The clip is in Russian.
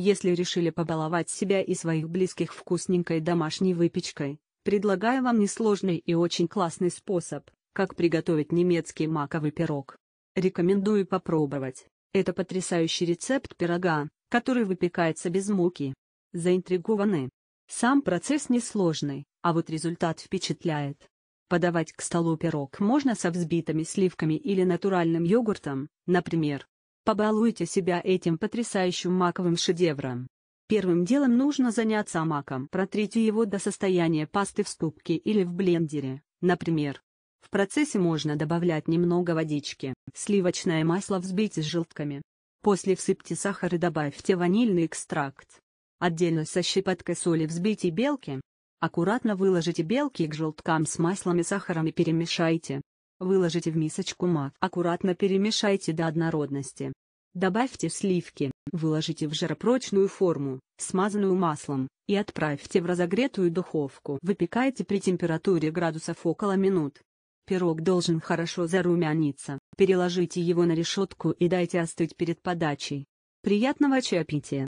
Если решили побаловать себя и своих близких вкусненькой домашней выпечкой, предлагаю вам несложный и очень классный способ, как приготовить немецкий маковый пирог. Рекомендую попробовать. Это потрясающий рецепт пирога, который выпекается без муки. Заинтригованы? Сам процесс несложный, а вот результат впечатляет. Подавать к столу пирог можно со взбитыми сливками или натуральным йогуртом, например, Побалуйте себя этим потрясающим маковым шедевром. Первым делом нужно заняться маком. Протрите его до состояния пасты в ступке или в блендере, например. В процессе можно добавлять немного водички. Сливочное масло взбейте с желтками. После всыпьте сахар и добавьте ванильный экстракт. Отдельно со щепоткой соли взбейте белки. Аккуратно выложите белки к желткам с маслом и сахаром и перемешайте. Выложите в мисочку мак. Аккуратно перемешайте до однородности. Добавьте сливки, выложите в жаропрочную форму, смазанную маслом, и отправьте в разогретую духовку. Выпекайте при температуре градусов около минут. Пирог должен хорошо зарумяниться, переложите его на решетку и дайте остыть перед подачей. Приятного чаепития!